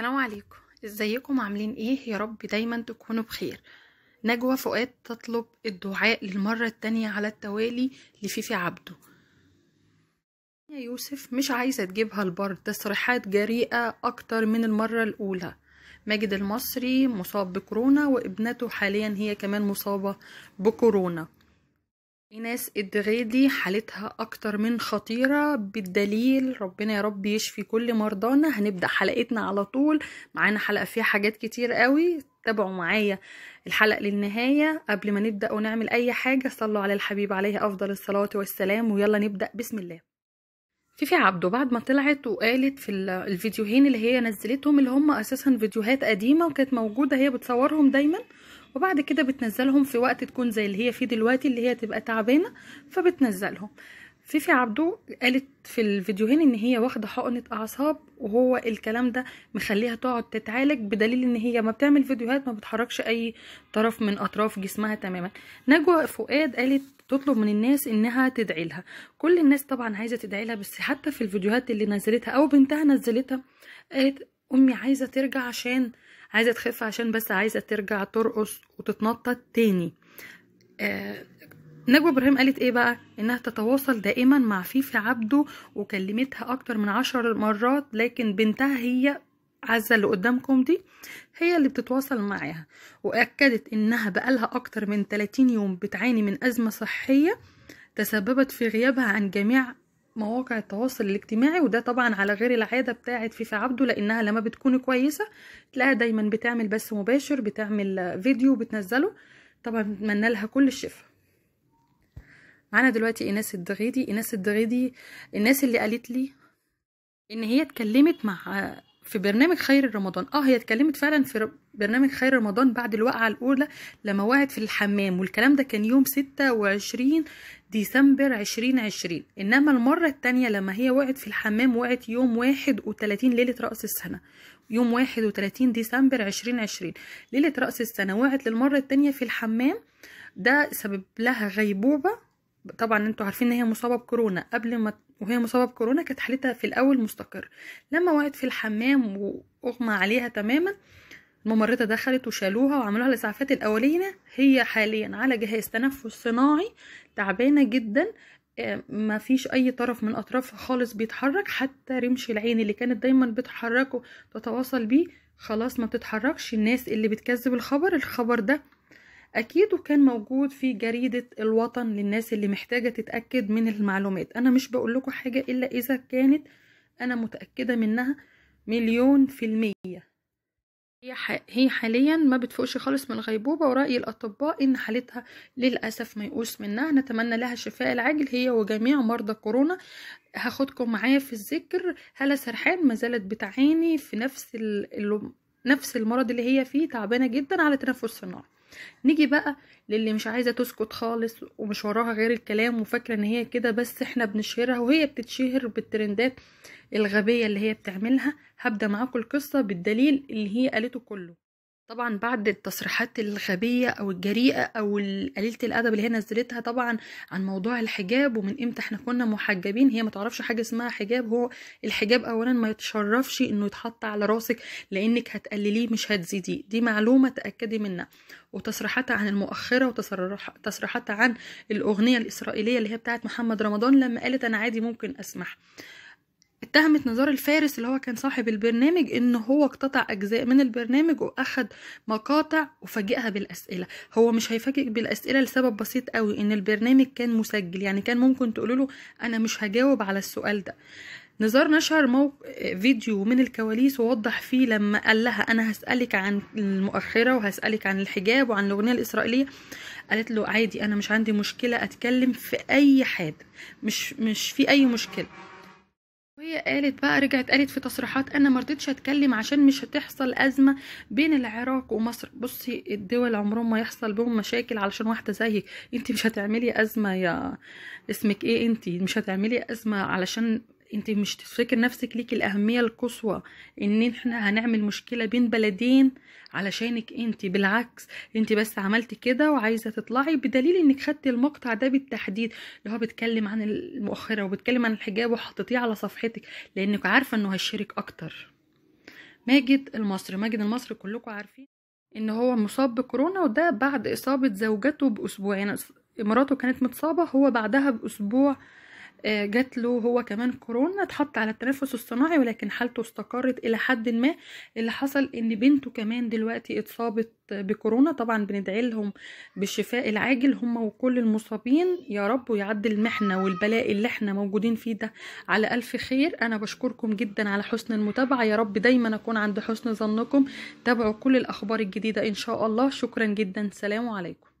السلام عليكم ازيكم عاملين ايه يا رب دايما تكونوا بخير نجوى فؤاد تطلب الدعاء للمرة التانية على التوالي لفيفي عبده يا يوسف مش عايزة تجيبها البر تصريحات جريئة أكتر من المرة الأولى ماجد المصري مصاب بكورونا وابنته حاليا هي كمان مصابة بكورونا ناس ناس الدغيدي حالتها اكتر من خطيرة بالدليل ربنا يا رب يشفي كل مرضانا هنبدأ حلقتنا على طول معانا حلقة فيها حاجات كتير قوي تابعوا معايا الحلقة للنهاية قبل ما نبدأ ونعمل اي حاجة صلوا على الحبيب عليه افضل الصلاة والسلام ويلا نبدأ بسم الله فيفي عبده بعد ما طلعت وقالت في الفيديوهين اللي هي نزلتهم اللي هم اساسا فيديوهات قديمه وكانت موجوده هي بتصورهم دايما وبعد كده بتنزلهم في وقت تكون زي اللي هي فيه دلوقتي اللي هي تبقى تعبانه فبتنزلهم فيفي عبدو قالت في الفيديوهين ان هي واخده حقنه اعصاب وهو الكلام ده مخليها تقعد تتعالج بدليل ان هي ما بتعمل فيديوهات ما بتحركش اي طرف من اطراف جسمها تماما نجوى فؤاد قالت تطلب من الناس انها تدعي لها كل الناس طبعا عايزه تدعي لها بس حتى في الفيديوهات اللي نزلتها او بنتها نزلتها قالت امي عايزه ترجع عشان عايزه تخف عشان بس عايزه ترجع ترقص وتتنطط تاني آه، نجوى ابراهيم قالت ايه بقى انها تتواصل دائما مع فيفي عبده وكلمتها اكتر من عشر مرات لكن بنتها هي عزة اللي قدامكم دي هي اللي بتتواصل معاها وأكدت إنها بقالها أكتر من 30 يوم بتعاني من أزمة صحية تسببت في غيابها عن جميع مواقع التواصل الاجتماعي وده طبعا على غير العاده بتاعه فيفا عبده لانها لما بتكون كويسه تلاقيها دايما بتعمل بث مباشر بتعمل فيديو بتنزله طبعا بنتمنى لها كل الشفاء معانا دلوقتي ايناس الدغيدي ايناس الدغيدي الناس اللي قالت لي ان هي اتكلمت مع في برنامج خير رمضان اه هي اتكلمت فعلا في برنامج خير رمضان بعد الوقعه الاولى لما وقعت في الحمام والكلام ده كان يوم 26 ديسمبر 2020 إنما المرة التانية لما هي وقعت في الحمام وقعت يوم 31 ليلة رأس السنة يوم 31 ديسمبر 2020 ليلة رأس السنة وقعت للمرة التانية في الحمام ده سبب لها غيبوبة طبعا انتوا عارفين ان هي مصابه بكورونا قبل ما وهي مصابه بكورونا كانت حالتها في الاول مستقر لما وقعت في الحمام واغمى عليها تماما الممرضة دخلت وشالوها وعملوها الإسعافات الأولية هي حاليا على جهاز تنفس صناعي تعبانة جدا آه، ما فيش اي طرف من اطرافها خالص بيتحرك حتى رمش العين اللي كانت دايما بتحركه تتواصل بيه خلاص ما بتتحركش الناس اللي بتكذب الخبر الخبر ده اكيد وكان موجود في جريدة الوطن للناس اللي محتاجة تتأكد من المعلومات انا مش بقول لكم حاجة الا اذا كانت انا متأكدة منها مليون في المية هي حاليا ما بتفوقش خالص من الغيبوبة ورأي الأطباء إن حالتها للأسف ميؤوس منها نتمنى لها الشفاء العاجل هي وجميع مرضى كورونا هاخدكم معايا في الذكر هلا سرحان ما زالت بتعاني في نفس ال... نفس المرض اللي هي فيه تعبانة جدا على تنفس النار نيجي بقى للي مش عايزه تسكت خالص ومش وراها غير الكلام وفاكره ان هي كده بس احنا بنشهرها وهي بتتشهر بالترندات الغبيه اللي هي بتعملها هبدا معاكم القصه بالدليل اللي هي قالته كله طبعا بعد التصريحات الغبية أو الجريئة أو قليلة الأدب اللي هي نزلتها طبعا عن موضوع الحجاب ومن إمتى إحنا كنا محجبين هي ما تعرفش حاجة اسمها حجاب هو الحجاب أولا ما يتشرفش إنه يتحط على راسك لأنك هتقلليه مش هتزيديه دي معلومة تأكدي منها وتصريحاتها عن المؤخرة وتصريحاتها عن الأغنية الإسرائيلية اللي هي بتاعت محمد رمضان لما قالت أنا عادي ممكن أسمح اتهمت نزار الفارس اللي هو كان صاحب البرنامج ان هو اقتطع اجزاء من البرنامج واخد مقاطع وفاجئها بالاسئله هو مش هيفاجئ بالاسئله لسبب بسيط قوي ان البرنامج كان مسجل يعني كان ممكن تقول له انا مش هجاوب على السؤال ده نزار نشر موق... فيديو من الكواليس ووضح فيه لما قال لها انا هسالك عن المؤخره وهسالك عن الحجاب وعن الاغنيه الاسرائيليه قالت له عادي انا مش عندي مشكله اتكلم في اي حاجه مش مش في اي مشكله هي قالت بقى رجعت قالت في تصريحات انا ما رضيتش اتكلم عشان مش هتحصل ازمه بين العراق ومصر بصي الدول عمرهم ما يحصل بهم مشاكل علشان واحده زيك انت مش هتعملي ازمه يا اسمك ايه انت مش هتعملي ازمه علشان انت مش تفكر نفسك ليك الاهميه القصوى ان احنا هنعمل مشكله بين بلدين علشانك انت بالعكس انت بس عملت كده وعايزه تطلعي بدليل انك خدتي المقطع ده بالتحديد اللي هو بيتكلم عن المؤخره وبيتكلم عن الحجاب وحطيتيه على صفحتك لانك عارفه انه هيشارك اكتر ماجد المصري ماجد المصري كلكم عارفين ان هو مصاب بكورونا وده بعد اصابه زوجته باسبوعين يعني مراته كانت متصابه هو بعدها باسبوع آه، جات له هو كمان كورونا اتحط على التنفس الصناعي ولكن حالته استقرت الى حد ما اللي حصل ان بنته كمان دلوقتي اتصابت بكورونا طبعا بندعي لهم بالشفاء العاجل هم وكل المصابين يا رب ويعدي المحنه والبلاء اللي احنا موجودين فيه ده على الف خير انا بشكركم جدا على حسن المتابعه يا رب دايما اكون عند حسن ظنكم تابعوا كل الاخبار الجديده ان شاء الله شكرا جدا سلام عليكم